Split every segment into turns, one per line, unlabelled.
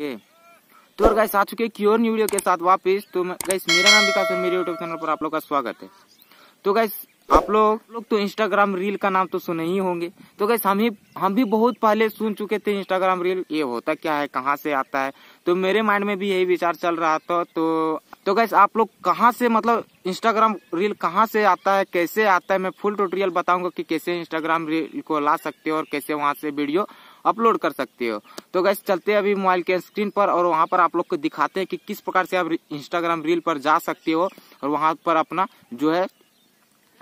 okay तो guys आ चुके की और न्यू वीडियो के साथ वापस तो गाइस मेरा नाम विकास मेरे यूट्यूब चैनल पर आप लोग का स्वागत है तो गाइस आप लोग लोग तो इंस्टाग्राम रील का नाम तो सुने ही होंगे तो गैस हम ही हम भी बहुत पहले सुन चुके थे इंस्टाग्राम रील ये होता क्या है कहाँ से आता है तो मेरे माइंड में भी यही विचार चल रहा था तो तो गैस आप लोग कहाँ से मतलब इंस्टाग्राम रील कहाँ से आता है कैसे आता है मैं फुल ट्यूटोरियल बताऊंगा कि कैसे इंस्टाग्राम रील को ला सकते हो और कैसे वहाँ से वीडियो अपलोड कर सकते हो तो गैस चलते हैं अभी मोबाइल के स्क्रीन पर और वहाँ पर आप लोग को दिखाते हैं कि किस प्रकार से आप इंस्टाग्राम रील पर जा सकते हो और वहाँ पर अपना जो है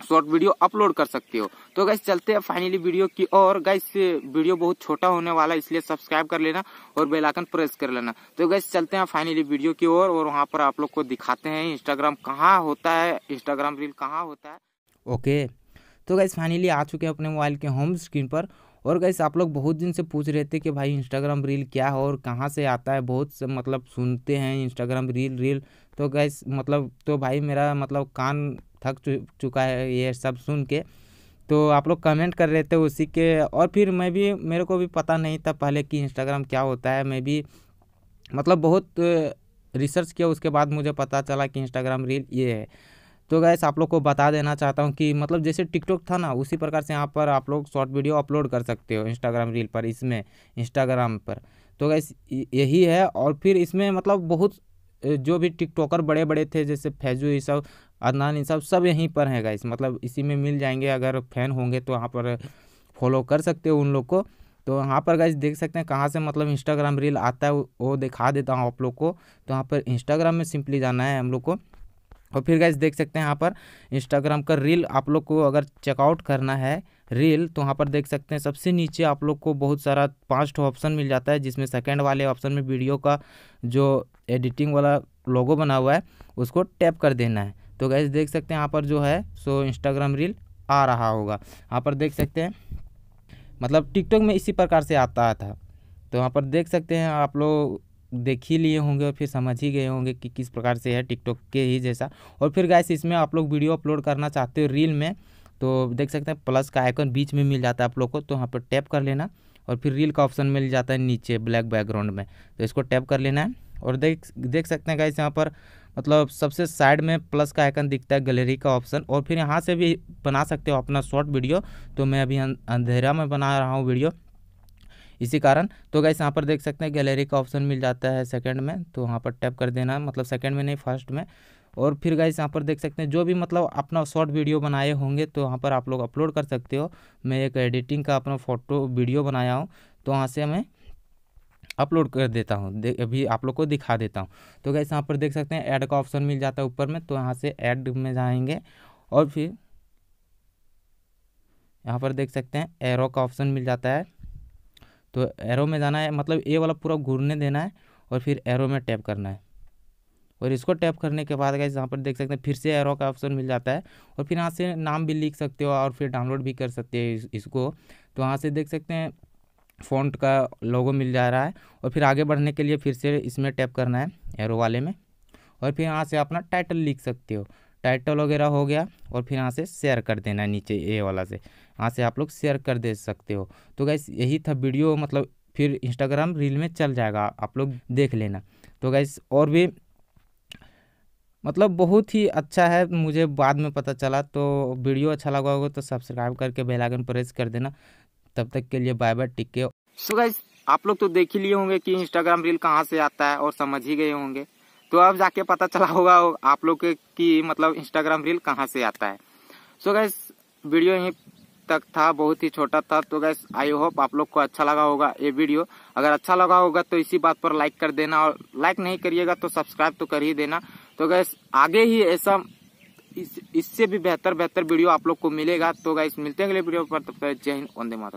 शॉर्ट वीडियो अपलोड कर सकते हो तो गैस चलते हैं फाइनली वीडियो की और गैस वीडियो बहुत छोटा होने वाला है इसलिए सब्सक्राइब कर लेना और बेल आइकन प्रेस कर लेना तो गैस चलते हैं फाइनली वीडियो की ओर और, और वहाँ पर आप लोग को दिखाते हैं इंस्टाग्राम कहाँ होता है इंस्टाग्राम रील कहाँ होता है ओके तो गैस फाइनली आ चुके हैं अपने मोबाइल के होम स्क्रीन पर और गैस आप लोग बहुत दिन से पूछ रहे थे कि भाई इंस्टाग्राम रील क्या है और कहाँ से आता है बहुत से मतलब सुनते हैं इंस्टाग्राम रील रील तो गैस मतलब तो भाई मेरा मतलब कान थक चुका है ये सब सुन के तो आप लोग कमेंट कर रहे थे उसी के और फिर मैं भी मेरे को भी पता नहीं था पहले कि इंस्टाग्राम क्या होता है मैं भी मतलब बहुत रिसर्च किया उसके बाद मुझे पता चला कि इंस्टाग्राम रील ये है तो गैस आप लोग को बता देना चाहता हूँ कि मतलब जैसे टिकटॉक था ना उसी प्रकार से यहाँ पर आप लोग शॉर्ट वीडियो अपलोड कर सकते हो इंस्टाग्राम रील पर इसमें इंस्टाग्राम पर तो गैस यही है और फिर इसमें मतलब बहुत जो भी टिकटॉकर बड़े बड़े थे जैसे फैजू ये सब अदनान ये सब सब यहीं पर हैं गैस मतलब इसी में मिल जाएंगे अगर फैन होंगे तो यहाँ पर फॉलो कर सकते हो उन लोग को तो यहाँ पर गैस देख सकते हैं कहाँ से मतलब इंस्टाग्राम रील आता है वो दिखा देता हूँ आप लोग को तो यहाँ पर इंस्टाग्राम में सिंपली जाना है हम लोग को और फिर गाइज देख सकते हैं यहाँ पर इंस्टाग्राम का रील आप लोग को अगर चेकआउट करना है रील तो वहाँ पर देख सकते हैं सबसे नीचे आप लोग को बहुत सारा पाँच ठो ऑप्शन मिल जाता है जिसमें सेकंड वाले ऑप्शन में वीडियो का जो एडिटिंग वाला लोगो बना हुआ है उसको टैप कर देना है तो गैस देख सकते हैं यहाँ पर जो है सो इंस्टाग्राम रील आ रहा होगा यहाँ पर देख सकते हैं मतलब टिकटॉक में इसी प्रकार से आता था तो वहाँ पर देख सकते हैं आप लोग देख ही लिए होंगे और फिर समझ ही गए होंगे कि किस प्रकार से है टिकटॉक के ही जैसा और फिर गैस इसमें आप लोग वीडियो अपलोड करना चाहते हो रील में तो देख सकते हैं प्लस का आइकन बीच में मिल जाता है आप लोग को तो यहाँ पर टैप कर लेना और फिर रील का ऑप्शन मिल जाता है नीचे ब्लैक बैकग्राउंड में तो इसको टैप कर लेना है और देख देख सकते हैं गाइस यहाँ पर मतलब सबसे साइड में प्लस का आइकन दिखता है गैलरी का ऑप्शन और फिर यहाँ से भी बना सकते हो अपना शॉर्ट वीडियो तो मैं अभी अं-, अंधेरा में बना रहा हूँ वीडियो इसी कारण तो गैस यहाँ पर देख सकते हैं गैलरी का ऑप्शन मिल जाता है सेकेंड में तो वहाँ पर टैप कर देना मतलब सेकेंड में नहीं फर्स्ट में और फिर गाइस यहाँ पर देख सकते हैं जो भी मतलब अपना शॉर्ट वीडियो बनाए होंगे तो वहाँ पर आप लोग अपलोड कर सकते हो मैं एक एडिटिंग का अपना फ़ोटो वीडियो बनाया हूँ तो वहाँ से मैं अपलोड कर देता हूँ अभी आप लोग को दिखा देता हूँ तो गैस यहाँ पर देख सकते हैं ऐड का ऑप्शन मिल जाता है ऊपर में तो यहाँ से ऐड में जाएंगे और फिर यहाँ पर देख सकते हैं एरो का ऑप्शन मिल जाता है तो एरो में जाना है मतलब ए वाला पूरा घूरने देना है और फिर एरो में टैप करना है और इसको टैप करने के बाद गाइज यहाँ पर देख सकते हैं फिर से एरो का ऑप्शन मिल जाता है और फिर यहाँ से नाम भी लिख सकते हो और फिर डाउनलोड भी कर सकते हैं इसको तो वहाँ से देख सकते हैं फ़ॉन्ट का लोगो मिल जा रहा है और फिर आगे बढ़ने के लिए फिर से इसमें टैप करना है एरो वाले में और फिर यहाँ से अपना टाइटल लिख सकते हो टाइटल वगैरह हो गया और फिर यहाँ से शेयर कर देना है नीचे ए वाला से यहाँ से आप लोग शेयर कर दे सकते हो तो गैस यही था वीडियो मतलब फिर इंस्टाग्राम रील में चल जाएगा आप लोग देख लेना तो गैस और भी मतलब बहुत ही अच्छा है मुझे बाद में पता चला तो वीडियो अच्छा लगा होगा तो सब्सक्राइब करके बेल आइकन प्रेस कर देना तब तक के लिए बाय बाय के सो so आप लोग तो देख ही लिए होंगे कि इंस्टाग्राम रील कहाँ से आता है और समझ ही गए होंगे तो अब जाके पता चला होगा आप लोग की मतलब इंस्टाग्राम रील कहाँ से आता है सो गैस वीडियो यहीं तक था बहुत ही छोटा था तो गैस आई होप आप लोग को अच्छा लगा होगा ये वीडियो अगर अच्छा लगा होगा तो इसी बात पर लाइक कर देना और लाइक नहीं करिएगा तो सब्सक्राइब तो कर ही देना तो गैस आगे ही ऐसा इस इससे भी बेहतर बेहतर वीडियो आप लोग को मिलेगा तो गैस मिलते हैं अगले वीडियो पर तब तक जय हिंद वंदे मातरम